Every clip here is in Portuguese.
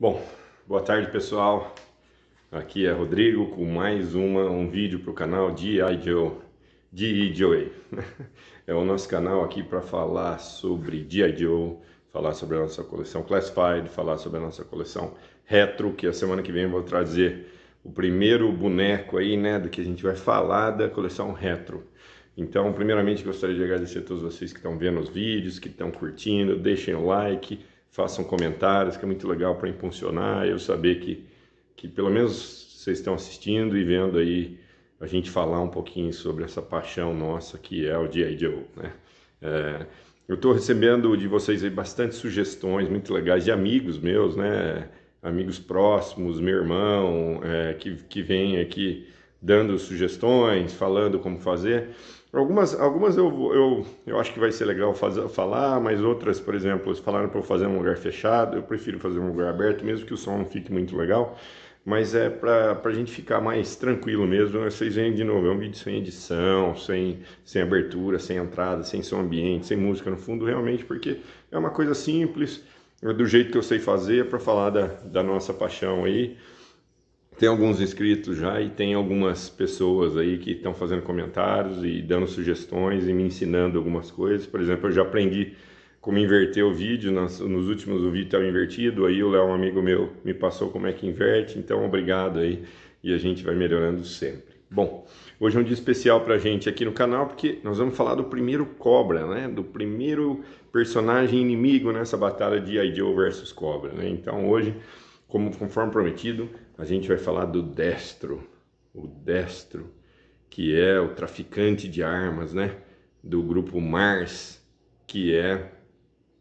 Bom, boa tarde pessoal. Aqui é Rodrigo com mais uma, um vídeo para o canal de Joe. Joe. É o nosso canal aqui para falar sobre DI Joe, falar sobre a nossa coleção Classified, falar sobre a nossa coleção Retro, que a semana que vem eu vou trazer o primeiro boneco aí, né, do que a gente vai falar da coleção Retro. Então, primeiramente, gostaria de agradecer a todos vocês que estão vendo os vídeos, que estão curtindo, deixem o like, façam comentários, que é muito legal para impulsionar, eu saber que, que pelo menos vocês estão assistindo e vendo aí a gente falar um pouquinho sobre essa paixão nossa que é o G.I. Joe, né? É, eu estou recebendo de vocês aí bastante sugestões muito legais de amigos meus, né? Amigos próximos, meu irmão, é, que, que vem aqui dando sugestões, falando como fazer. Algumas, algumas eu, eu, eu acho que vai ser legal fazer, falar, mas outras, por exemplo, falaram para eu fazer um lugar fechado, eu prefiro fazer um lugar aberto, mesmo que o som não fique muito legal, mas é para a gente ficar mais tranquilo mesmo. Né? Vocês veem de novo, é um vídeo sem edição, sem, sem abertura, sem entrada, sem som ambiente, sem música no fundo, realmente, porque é uma coisa simples, é do jeito que eu sei fazer, para falar da, da nossa paixão aí tem alguns inscritos já e tem algumas pessoas aí que estão fazendo comentários e dando sugestões e me ensinando algumas coisas. Por exemplo, eu já aprendi como inverter o vídeo, nos, nos últimos o vídeo estava invertido, aí o Léo, um amigo meu, me passou como é que inverte, então obrigado aí e a gente vai melhorando sempre. Bom, hoje é um dia especial para a gente aqui no canal porque nós vamos falar do primeiro cobra, né? Do primeiro personagem inimigo nessa batalha de Idol versus cobra, né? Então hoje, como conforme prometido, a gente vai falar do destro, o destro, que é o traficante de armas, né? Do grupo Mars, que é,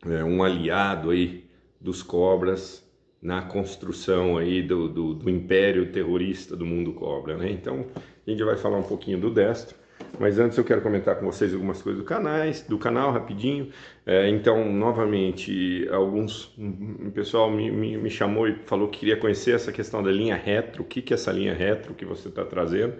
é um aliado aí dos cobras na construção aí do, do, do império terrorista do mundo cobra, né? Então a gente vai falar um pouquinho do destro mas antes eu quero comentar com vocês algumas coisas do, canais, do canal rapidinho. É, então, novamente, alguns um pessoal me, me, me, chamou e falou que queria conhecer essa questão da linha retro, o que, que é essa linha retro que você está trazendo.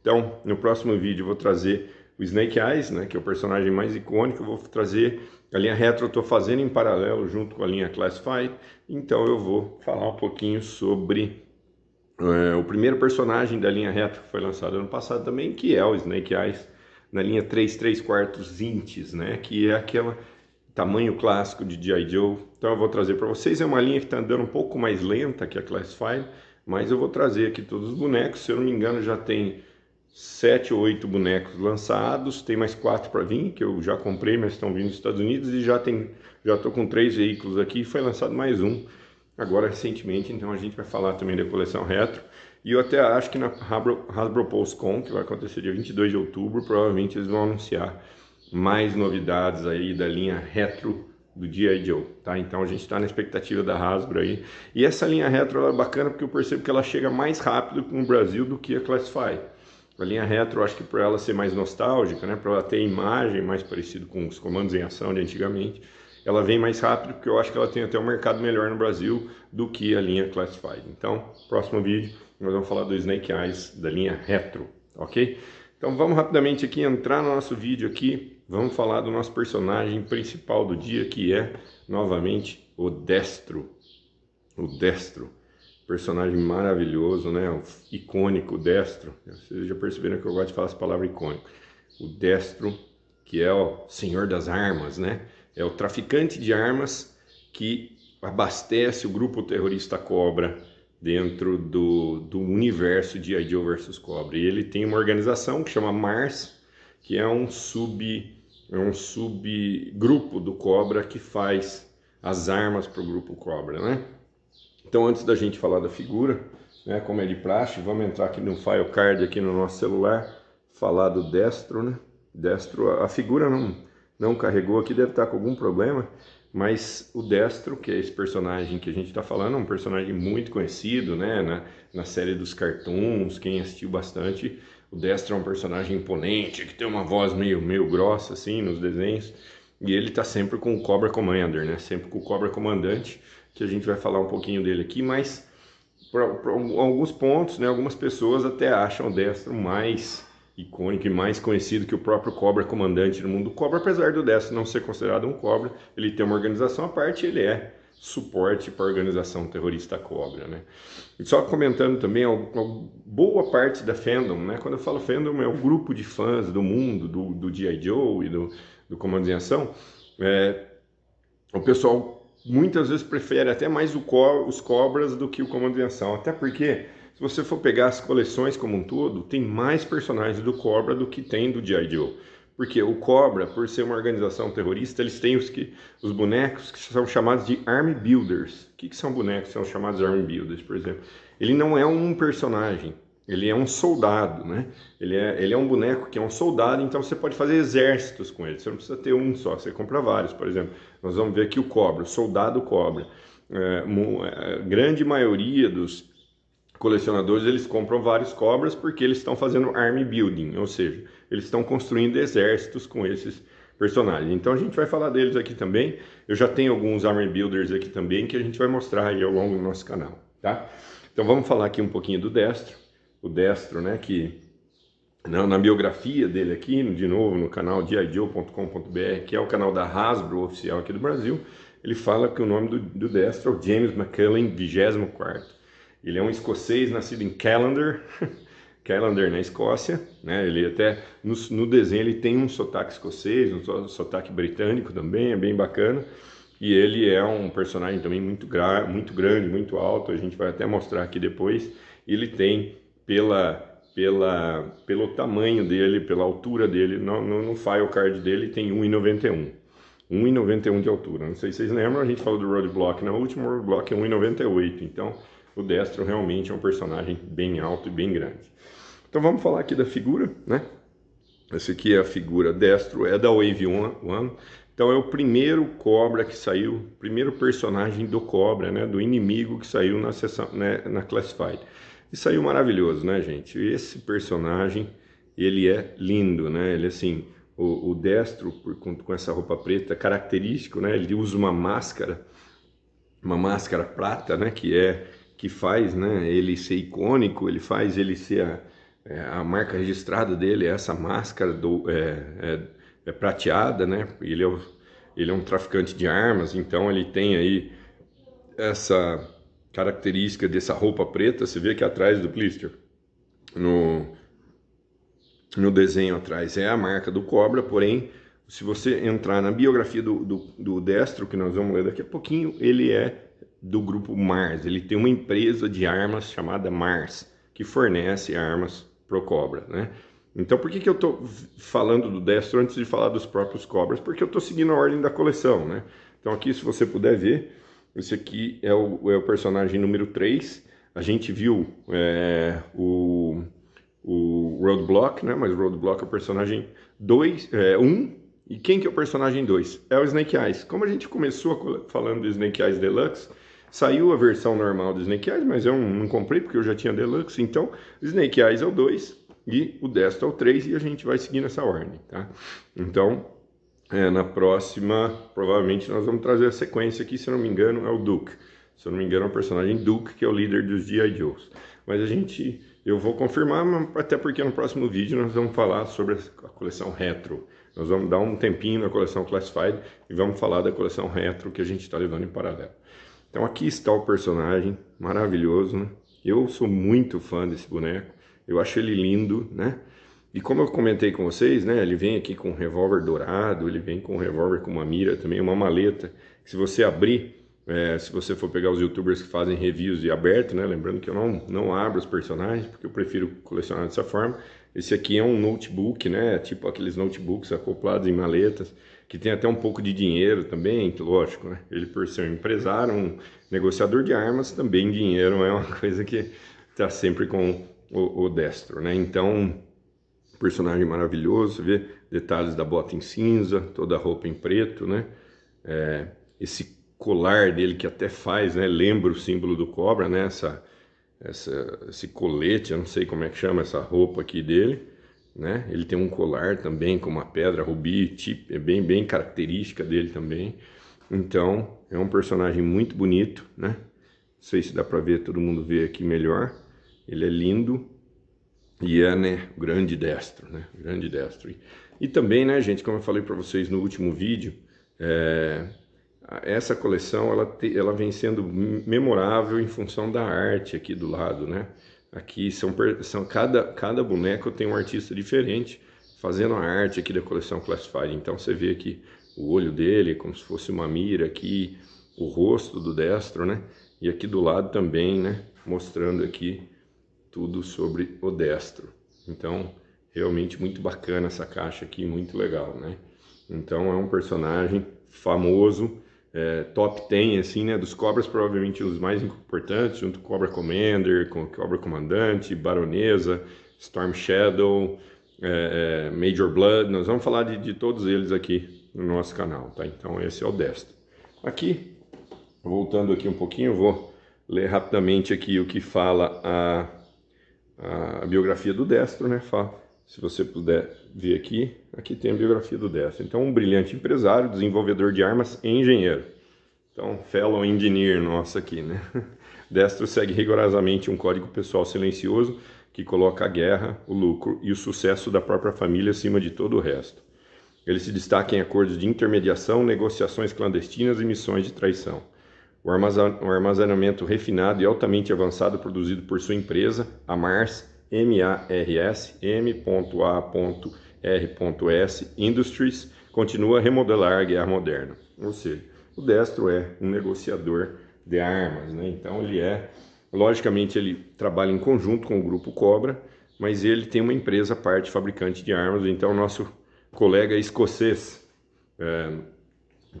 Então, no próximo vídeo vou trazer o Snake Eyes, né, que é o personagem mais icônico, eu vou trazer a linha retro, eu estou fazendo em paralelo junto com a linha Classified, então eu vou falar um pouquinho sobre é, o primeiro personagem da linha reta foi lançado ano passado também, que é o Snake Eyes, na linha 3, 3 quartos inches, né? Que é aquela tamanho clássico de G.I. Joe. Então eu vou trazer para vocês, é uma linha que está andando um pouco mais lenta que a Classified, mas eu vou trazer aqui todos os bonecos, se eu não me engano já tem 7 ou 8 bonecos lançados, tem mais 4 para vir, que eu já comprei, mas estão vindo dos Estados Unidos, e já tem, já estou com 3 veículos aqui, foi lançado mais um, Agora, recentemente, então, a gente vai falar também da coleção retro. E eu até acho que na Hasbro, Hasbro Con que vai acontecer dia 22 de outubro, provavelmente eles vão anunciar mais novidades aí da linha retro do G.I. Joe, tá? Então a gente está na expectativa da Hasbro aí. E essa linha retro ela é bacana porque eu percebo que ela chega mais rápido no Brasil do que a Classify. A linha retro, acho que por ela ser mais nostálgica, né? Para ela ter imagem mais parecida com os comandos em ação de antigamente, ela vem mais rápido, porque eu acho que ela tem até um mercado melhor no Brasil do que a linha Classified. Então, próximo vídeo, nós vamos falar do Snake Eyes da linha Retro, ok? Então vamos rapidamente aqui entrar no nosso vídeo aqui, vamos falar do nosso personagem principal do dia, que é, novamente, o Destro. O Destro personagem maravilhoso, né? O icônico, Destro. Vocês já perceberam que eu gosto de falar essa palavra icônico. O Destro, que é o senhor das armas, né? É o traficante de armas que abastece o grupo terrorista Cobra dentro do, do universo de I. versus Cobra. E ele tem uma organização que chama Mars, que é um sub é um subgrupo do Cobra que faz as armas para o grupo Cobra, né? Então, antes da gente falar da figura, né, como é de praxe, vamos entrar aqui no file card aqui no nosso celular, falar do Destro, né? Destro, a figura não não carregou aqui, deve estar com algum problema, mas o Destro, que é esse personagem que a gente está falando, é um personagem muito conhecido, né, na, na série dos cartoons, quem assistiu bastante, o Destro é um personagem imponente, que tem uma voz meio, meio grossa, assim, nos desenhos, e ele está sempre com o Cobra Commander, né, sempre com o Cobra Comandante, que a gente vai falar um pouquinho dele aqui, mas por, por alguns pontos, né, algumas pessoas até acham o Destro mais icônico e mais conhecido que o próprio Cobra comandante no mundo. O Cobra, apesar do Destro não ser considerado um Cobra, ele tem uma organização à parte, ele é suporte para a organização terrorista Cobra, né? E só comentando também, uma boa parte da fandom, né? Quando eu falo fandom, é o grupo de fãs do mundo, do, do G.I. Joe e do, do Comando em Ação, é, o pessoal muitas vezes prefere até mais co os Cobras do que o Comando em Ação, até porque se você for pegar as coleções como um todo, tem mais personagens do Cobra do que tem do G.I. Joe. Porque o Cobra, por ser uma organização terrorista, eles têm os, que, os bonecos que são chamados de Army Builders. O que, que são bonecos que são chamados Army Builders, por exemplo? Ele não é um personagem, ele é um soldado, né? Ele é, ele é um boneco que é um soldado, então você pode fazer exércitos com ele. Você não precisa ter um só, você compra vários, por exemplo. Nós vamos ver aqui o Cobra, o Soldado Cobra. É, é a grande maioria dos colecionadores eles compram vários cobras porque eles estão fazendo army building, ou seja, eles estão construindo exércitos com esses personagens. Então a gente vai falar deles aqui também. Eu já tenho alguns army builders aqui também que a gente vai mostrar aí ao longo do nosso canal, tá? Então vamos falar aqui um pouquinho do Destro, o Destro, né, que na, na biografia dele aqui, de novo no canal diadio.com.br, que é o canal da Hasbro oficial aqui do Brasil, ele fala que o nome do, do Destro é o James McCullen, 24 ele é um escocês nascido em Callander, Callander na Escócia, né? Ele até no, no, desenho ele tem um sotaque escocês, um sotaque britânico também, é bem bacana. E ele é um personagem também muito, gra muito grande, muito alto. A gente vai até mostrar aqui depois. Ele tem pela pela, pelo tamanho dele, pela altura dele, no, no, no file card dele tem 1,91. 1,91 de altura. Não sei se vocês lembram, a gente falou do roadblock na última, o roadblock é 1,98. Então, o Destro realmente é um personagem bem alto e bem grande. Então vamos falar aqui da figura, né? Essa aqui é a figura Destro, é da Wave One. Então é o primeiro Cobra que saiu, primeiro personagem do Cobra, né? Do inimigo que saiu na, sessão, né? na Classified. E saiu maravilhoso, né, gente? Esse personagem, ele é lindo, né? Ele, assim, o, o Destro, por, com, com essa roupa preta, característico, né? Ele usa uma máscara, uma máscara prata, né? Que é que faz né, ele ser icônico, ele faz ele ser a, é, a marca registrada dele, é essa máscara do, é, é, é, prateada, né? Ele é, o, ele é um traficante de armas, então ele tem aí essa característica dessa roupa preta, você vê aqui atrás do blister, no, no desenho atrás, é a marca do cobra, porém, se você entrar na biografia do, do, do Destro, que nós vamos ler daqui a pouquinho, ele é do grupo Mars. Ele tem uma empresa de armas chamada Mars, que fornece armas pro Cobra, né? Então por que, que eu tô falando do Destro antes de falar dos próprios Cobras? Porque eu tô seguindo a ordem da coleção, né? Então aqui, se você puder ver, esse aqui é o, é o personagem número 3. A gente viu é, o, o Roadblock, né? Mas o Roadblock é o personagem 2, é, um, e quem que é o personagem 2? É o Snake Eyes. Como a gente começou falando do Snake Eyes Deluxe, Saiu a versão normal do Snake Eyes, mas eu não comprei porque eu já tinha Deluxe. Então, Snake Eyes é o 2 e o Destro é o 3 e a gente vai seguir nessa ordem, tá? Então, é, na próxima, provavelmente nós vamos trazer a sequência aqui, se não me engano, é o Duke. Se eu não me engano, é o personagem Duke, que é o líder dos G.I. Joes. Mas a gente, eu vou confirmar, até porque no próximo vídeo nós vamos falar sobre a coleção retro. Nós vamos dar um tempinho na coleção Classified e vamos falar da coleção retro que a gente está levando em paralelo. Então aqui está o personagem, maravilhoso, né? Eu sou muito fã desse boneco, eu acho ele lindo, né? E como eu comentei com vocês, né? Ele vem aqui com um revólver dourado, ele vem com um revólver com uma mira também, uma maleta. se você abrir, é, se você for pegar os youtubers que fazem reviews e aberto, né? Lembrando que eu não, não abro os personagens, porque eu prefiro colecionar dessa forma. Esse aqui é um notebook, né? Tipo aqueles notebooks acoplados em maletas que tem até um pouco de dinheiro também, lógico, né? Ele por ser um empresário, um negociador de armas, também dinheiro é uma coisa que está sempre com o, o, destro, né? Então, personagem maravilhoso, vê detalhes da bota em cinza, toda a roupa em preto, né? É, esse colar dele que até faz, né? Lembra o símbolo do cobra, né? Essa, essa, esse colete, eu não sei como é que chama essa roupa aqui dele né? Ele tem um colar também com uma pedra rubi, tipo, é bem bem característica dele também. Então, é um personagem muito bonito, né? Não sei se dá para ver, todo mundo vê aqui melhor. Ele é lindo e é, né, grande destro, né? Grande destro. E, e também, né, gente, como eu falei para vocês no último vídeo, é, essa coleção ela, te, ela vem sendo memorável em função da arte aqui do lado, né? Aqui são, são cada, cada boneco tem um artista diferente fazendo a arte aqui da coleção Classified. Então você vê aqui o olho dele, como se fosse uma mira aqui, o rosto do destro, né? E aqui do lado também, né? Mostrando aqui tudo sobre o destro. Então, realmente muito bacana essa caixa aqui, muito legal, né? Então é um personagem famoso, é, top 10, assim, né? Dos cobras, provavelmente os mais importantes, junto com Cobra Commander, com Cobra Comandante, Baronesa, Storm Shadow, é, é Major Blood. Nós vamos falar de, de, todos eles aqui no nosso canal, tá? Então, esse é o Destro. Aqui, voltando aqui um pouquinho, eu vou ler rapidamente aqui o que fala a, a biografia do Destro, né? Fala se você puder ver aqui, aqui tem a biografia do Destro. Então, um brilhante empresário, desenvolvedor de armas e engenheiro. Então, fellow engineer nosso aqui, né? Destro segue rigorosamente um código pessoal silencioso que coloca a guerra, o lucro e o sucesso da própria família acima de todo o resto. Ele se destaca em acordos de intermediação, negociações clandestinas e missões de traição. O armazenamento refinado e altamente avançado produzido por sua empresa, a Mars, M.A.R.S. Industries continua a remodelar a guerra moderna. Ou seja, o Destro é um negociador de armas, né? Então ele é, logicamente ele trabalha em conjunto com o grupo Cobra, mas ele tem uma empresa parte fabricante de armas. Então nosso colega escocês, é,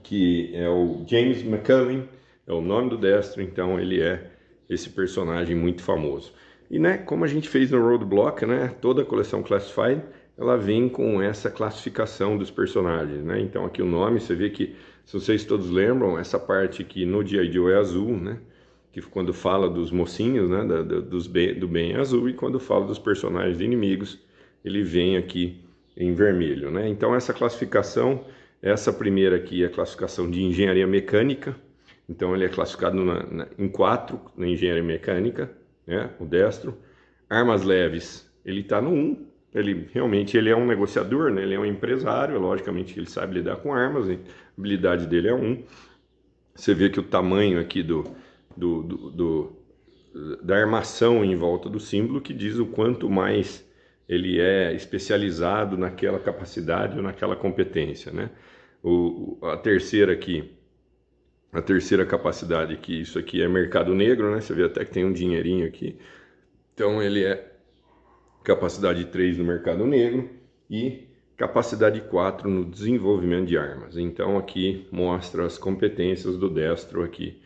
que é o James McCullin, é o nome do Destro. Então ele é esse personagem muito famoso. E né, como a gente fez no Roadblock, né, toda a coleção Classified, ela vem com essa classificação dos personagens. Né? Então aqui o nome, você vê que, se vocês todos lembram, essa parte que no G.I. Joe é azul, né? que quando fala dos mocinhos, né, da, da, dos bem, do bem é azul, e quando fala dos personagens inimigos, ele vem aqui em vermelho. Né? Então essa classificação, essa primeira aqui é a classificação de engenharia mecânica, então ele é classificado na, na, em quatro na engenharia mecânica, né? o destro. Armas leves, ele está no 1. Ele realmente ele é um negociador, né? ele é um empresário, logicamente ele sabe lidar com armas, a habilidade dele é 1. Você vê que o tamanho aqui do, do, do, do da armação em volta do símbolo que diz o quanto mais ele é especializado naquela capacidade ou naquela competência. Né? O, a terceira aqui, a terceira capacidade, que isso aqui é mercado negro, né? Você vê até que tem um dinheirinho aqui. Então ele é capacidade 3 no mercado negro e capacidade 4 no desenvolvimento de armas. Então aqui mostra as competências do destro aqui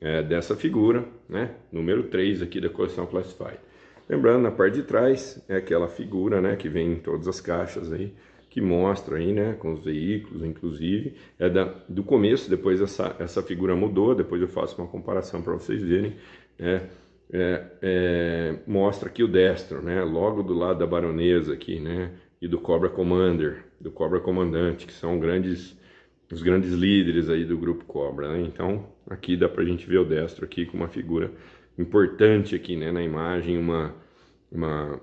é, dessa figura, né? Número 3 aqui da coleção Classified. Lembrando, na parte de trás é aquela figura, né, que vem em todas as caixas aí que mostra aí, né, com os veículos, inclusive, é da, do começo, depois essa, essa figura mudou, depois eu faço uma comparação para vocês verem, né, é, é, mostra aqui o destro, né, logo do lado da baronesa aqui, né, e do Cobra Commander, do Cobra Comandante, que são grandes os grandes líderes aí do grupo Cobra, né? Então, aqui dá para a gente ver o destro aqui com uma figura importante aqui, né, na imagem, uma uma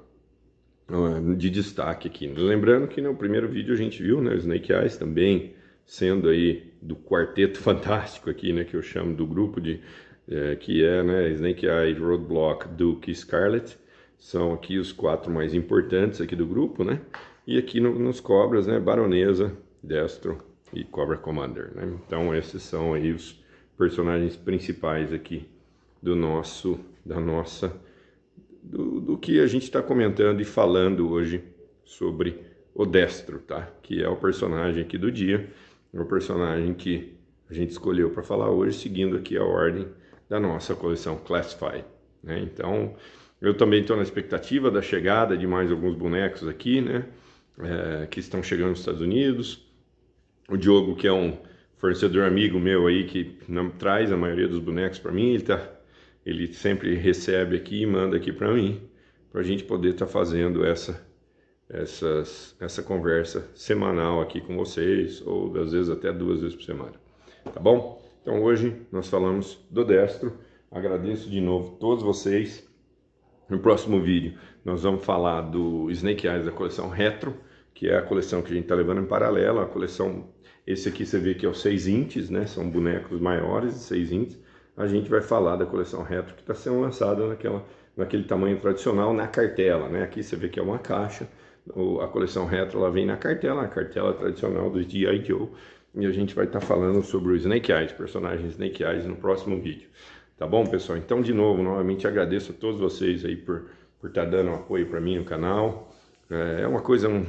é, de destaque aqui. Lembrando que no né, primeiro vídeo a gente viu né, o Snake Eyes também sendo aí do quarteto fantástico aqui, né, que eu chamo do grupo de é, que é né, Snake Eyes, Roadblock, Duke e Scarlet, são aqui os quatro mais importantes aqui do grupo, né? E aqui no, nos cobras, né, Baronesa, Destro e Cobra Commander, né? Então esses são aí os personagens principais aqui do nosso da nossa do, do que a gente está comentando e falando hoje sobre o Destro, tá? Que é o personagem aqui do dia, é o personagem que a gente escolheu para falar hoje, seguindo aqui a ordem da nossa coleção Classify. Né? Então, eu também estou na expectativa da chegada de mais alguns bonecos aqui, né? É, que estão chegando nos Estados Unidos. O Diogo, que é um fornecedor amigo meu aí, que não traz a maioria dos bonecos para mim, ele está ele sempre recebe aqui e manda aqui para mim, para a gente poder estar tá fazendo essa, essas, essa conversa semanal aqui com vocês, ou às vezes até duas vezes por semana. Tá bom? Então hoje nós falamos do destro. Agradeço de novo todos vocês. No próximo vídeo nós vamos falar do Snake Eyes da coleção Retro, que é a coleção que a gente está levando em paralelo. A coleção, esse aqui você vê que é os 6 ints, né? São bonecos maiores de 6 ints a gente vai falar da coleção retro que está sendo lançada naquela, naquele tamanho tradicional na cartela. Né? Aqui você vê que é uma caixa, a coleção retro ela vem na cartela, a cartela tradicional dos G.I. Joe, e a gente vai estar tá falando sobre os Snake Eyes, personagem Snake Eyes no próximo vídeo. Tá bom, pessoal? Então, de novo, novamente agradeço a todos vocês aí por por estar tá dando apoio para mim no canal. É, é uma coisa, um...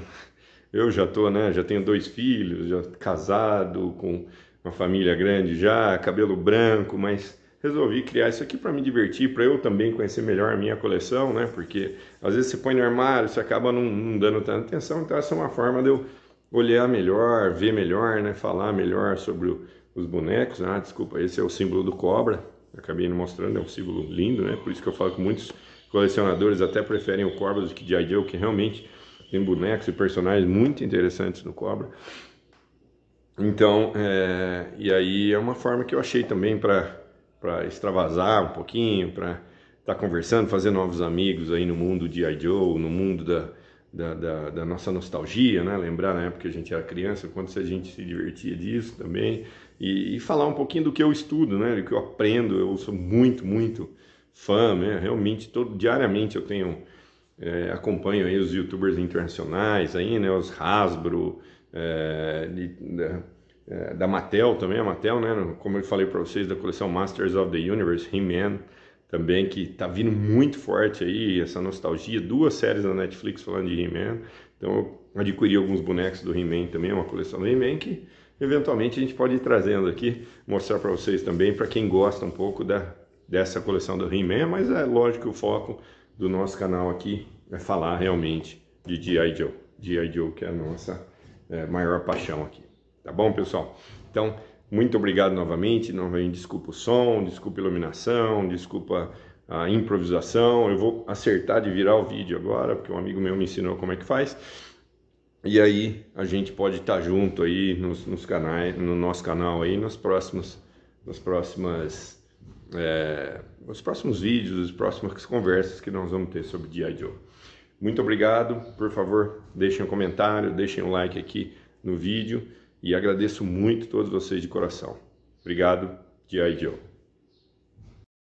eu já tô, né? Já tenho dois filhos, já casado com uma família grande já, cabelo branco, mas resolvi criar isso aqui para me divertir, para eu também conhecer melhor a minha coleção, né? Porque às vezes você põe no armário, você acaba não, não dando tanta atenção, então essa é uma forma de eu olhar melhor, ver melhor, né? Falar melhor sobre o, os bonecos. Ah, desculpa, esse é o símbolo do cobra. Acabei não mostrando, é um símbolo lindo, né? Por isso que eu falo que muitos colecionadores até preferem o cobra do que G.I. Joe, que realmente tem bonecos e personagens muito interessantes no cobra. Então, é, e aí é uma forma que eu achei também para para extravasar um pouquinho, para estar tá conversando, fazer novos amigos aí no mundo de I. Joe, no mundo da, da, da, da, nossa nostalgia, né? Lembrar na época que a gente era criança, quanto a gente se divertia disso também. E, e, falar um pouquinho do que eu estudo, né? Do que eu aprendo. Eu sou muito, muito fã, né? Realmente, todo, diariamente eu tenho... É, acompanho aí os youtubers internacionais aí, né? Os Hasbro, é, de, de, é, da Mattel também, a Mattel, né? Como eu falei para vocês, da coleção Masters of the Universe, He-Man, também, que tá vindo muito forte aí, essa nostalgia. Duas séries da Netflix falando de He-Man. Então eu adquiri alguns bonecos do He-Man também, uma coleção do He-Man que eventualmente a gente pode ir trazendo aqui, mostrar para vocês também, para quem gosta um pouco da, dessa coleção do He-Man, mas é lógico que o foco do nosso canal aqui é falar realmente de G.I. Joe. G.I. Joe que é a nossa é, maior paixão aqui. Tá bom, pessoal? Então, muito obrigado novamente. Novamente, desculpa o som, desculpa a iluminação, desculpa a improvisação. Eu vou acertar de virar o vídeo agora, porque um amigo meu me ensinou como é que faz. E aí a gente pode estar tá junto aí nos, nos canais, no nosso canal aí, nos próximos, nos próximas, é, nos próximos vídeos, as próximas conversas que nós vamos ter sobre dia Joe. Muito obrigado. Por favor, deixem um comentário, deixem um like aqui no vídeo. E agradeço muito todos vocês de coração. Obrigado, G.I. Joe.